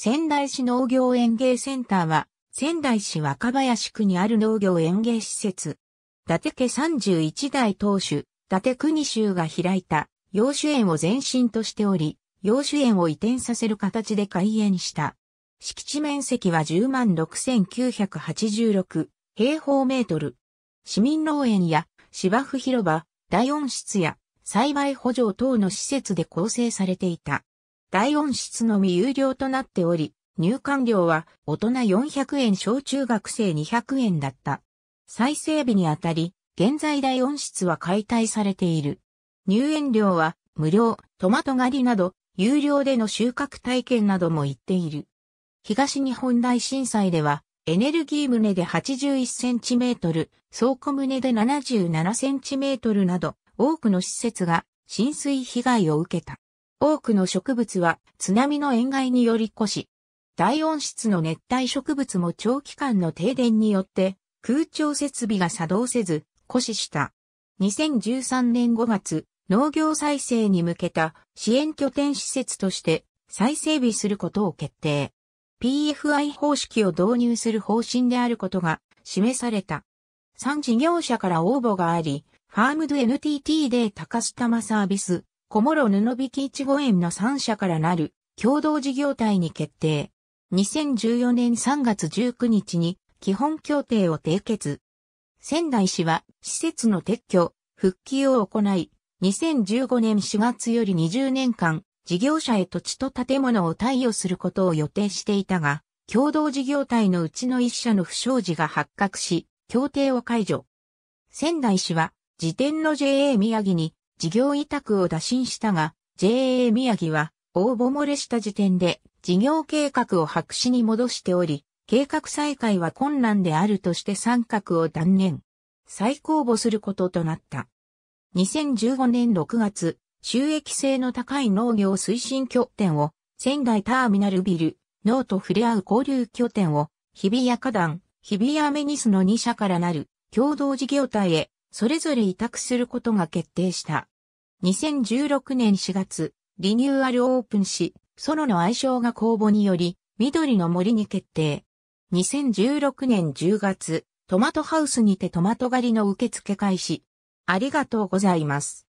仙台市農業園芸センターは、仙台市若林区にある農業園芸施設。伊達家31代当主、伊達国衆が開いた、養子園を前身としており、養子園を移転させる形で開園した。敷地面積は106,986平方メートル。市民農園や芝生広場、大温室や栽培補助等の施設で構成されていた。大音室のみ有料となっており、入館料は大人400円小中学生200円だった。再整備にあたり、現在大音室は解体されている。入園料は無料、トマト狩りなど、有料での収穫体験なども行っている。東日本大震災では、エネルギー棟で81センチメートル、倉庫棟で77センチメートルなど、多くの施設が浸水被害を受けた。多くの植物は津波の塩害により越し、大温室の熱帯植物も長期間の停電によって空調設備が作動せず、越しした。2013年5月、農業再生に向けた支援拠点施設として再整備することを決定。PFI 方式を導入する方針であることが示された。3事業者から応募があり、ファームド NTT データカスタマサービス小諸布引いちご園の3社からなる共同事業体に決定。2014年3月19日に基本協定を締結。仙台市は施設の撤去、復帰を行い、2015年4月より20年間、事業者へ土地と建物を貸与することを予定していたが、共同事業体のうちの一社の不祥事が発覚し、協定を解除。仙台市は、時点の JA 宮城に事業委託を打診したが、JA 宮城は応募漏れした時点で事業計画を白紙に戻しており、計画再開は困難であるとして三角を断念。再公募することとなった。2015年6月、収益性の高い農業推進拠点を仙台ターミナルビル、農と触れ合う交流拠点を日比谷花壇、日比谷メニスの2社からなる共同事業体へそれぞれ委託することが決定した。2016年4月、リニューアルオープンし、ソロの愛称が公募により、緑の森に決定。2016年10月、トマトハウスにてトマト狩りの受付開始。ありがとうございます。